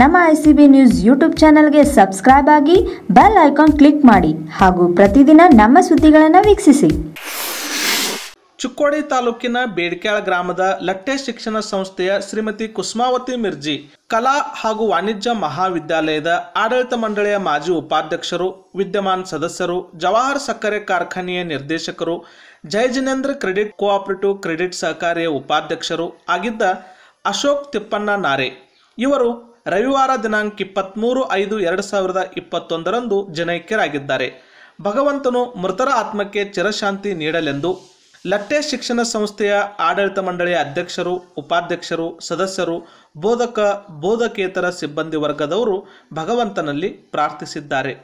ನಮ್ಮ I C B news YouTube ಚಾನಲ್ಗೆ subscribe ಆಗಿ ಬೆಲ್ ಐಕಾನ್ ಕ್ಲಿಕ್ ಮಾಡಿ ಹಾಗೂ ಪ್ರತಿದಿನ ನಮ್ಮ ಸುದ್ದಿಗಳನ್ನು ವೀಕ್ಷಿಸಿ ಚುಕ್ಕೋಡಿ ತಾಲೂಕಿನ ಬೇಡ್ಕ್ಯಾಳ ಗ್ರಾಮದ ಲಟ್ಟೆ ಶಿಕ್ಷಣ ಸಂಸ್ಥೆಯ ಶ್ರೀಮತಿ ಕುಸ್ಮಾವತಿ ಮಿರ್ಜಿ ಕಲಾ ಹಾಗೂ ವಾಣಿಜ್ಯ ಮಹಾವಿದ್ಯಾಲಯದ ಆಡಳಿತ ಮಂಡಳಿಯ ಮಾಜಿ ಉಪಾಧ್ಯಕ್ಷರು ವಿದ್ಯಮಾನ್ ಸದಸ್ಯರು ಜವಾಹರ್ ಸಕ್ಕರೆ ಕಾರ್ಖಾನೆಯ ನಿರ್ದೇಶಕರು ಜಯಜಿನೇಂದ್ರ ಕ್ರೆಡಿಟ್ ಕೋಆಪರೇಟಿವ್ ಕ್ರೆಡಿಟ್ ಸಹಕಾರಿಯ ಉಪಾಧ್ಯಕ್ಷರು ಆಗಿದ್ದ ಅಶೋಕ್ ತಿಪ್ಪಣ್ಣ ನಾರೆ ಇವರು ರವಿವಾರ ದಿನಾಂಕ ಇಪ್ಪತ್ತ್ಮೂರು ಐದು ಎರಡು ಸಾವಿರದ ಇಪ್ಪತ್ತೊಂದರಂದು ಜನೈಕ್ಯರಾಗಿದ್ದಾರೆ ಭಗವಂತನು ಮೃತರ ಆತ್ಮಕ್ಕೆ ಚಿರಶಾಂತಿ ನೀಡಲೆಂದು ಲಟ್ಟೆ ಶಿಕ್ಷಣ ಸಂಸ್ಥೆಯ ಆಡಳಿತ ಮಂಡಳಿಯ ಅಧ್ಯಕ್ಷರು ಉಪಾಧ್ಯಕ್ಷರು ಸದಸ್ಯರು ಬೋಧಕ ಬೋಧಕೇತರ ಸಿಬ್ಬಂದಿ ವರ್ಗದವರು ಭಗವಂತನಲ್ಲಿ ಪ್ರಾರ್ಥಿಸಿದ್ದಾರೆ